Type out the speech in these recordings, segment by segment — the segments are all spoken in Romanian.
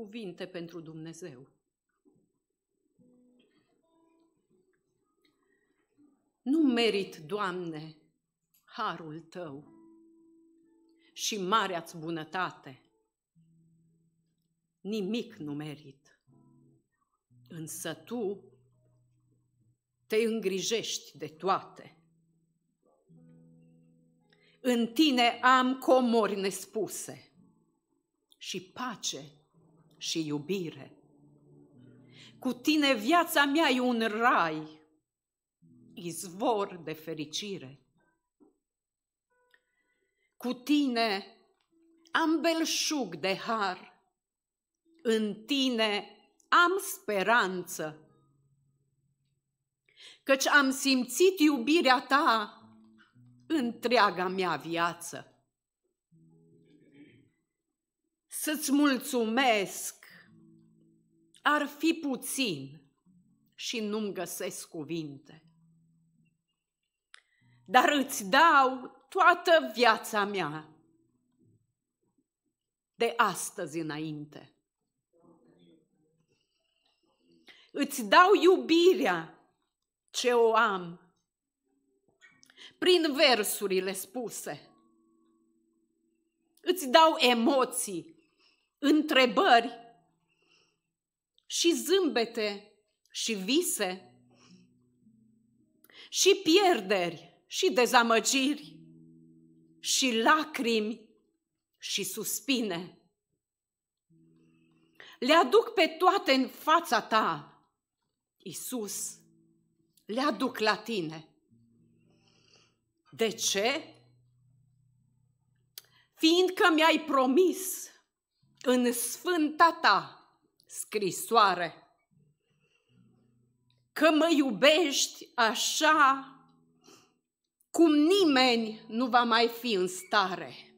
cuvinte pentru Dumnezeu. Nu merit, Doamne, harul Tău și marea-ți bunătate. Nimic nu merit. Însă Tu te îngrijești de toate. În Tine am comori nespuse și pace și iubire. Cu tine viața mea e un rai, izvor de fericire. Cu tine am belșug de har, în tine am speranță. Căci am simțit iubirea ta întreaga mea viață să-ți mulțumesc ar fi puțin și nu-mi găsesc cuvinte. Dar îți dau toată viața mea de astăzi înainte. Îți dau iubirea ce o am prin versurile spuse. Îți dau emoții întrebări și zâmbete și vise și pierderi și dezamăgiri și lacrimi și suspine. Le aduc pe toate în fața ta, Isus, le aduc la tine. De ce? Fiindcă mi-ai promis în sfânta ta scrisoare că mă iubești așa cum nimeni nu va mai fi în stare.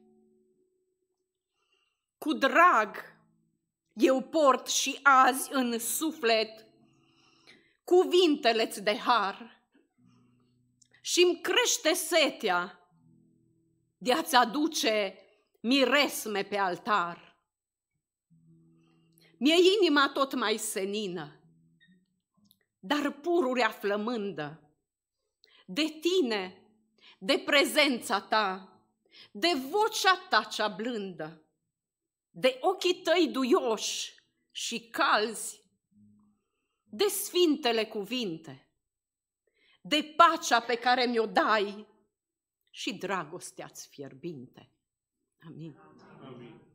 Cu drag eu port și azi în suflet cuvintele-ți de har și îmi crește setea de a-ți aduce miresme pe altar. Mi-e inima tot mai senină, dar pururea flămândă. De tine, de prezența ta, de vocea ta cea blândă, de ochii tăi duioși și calzi, de sfintele cuvinte, de pacea pe care mi-o dai și dragostea-ți fierbinte. Amin. Amin.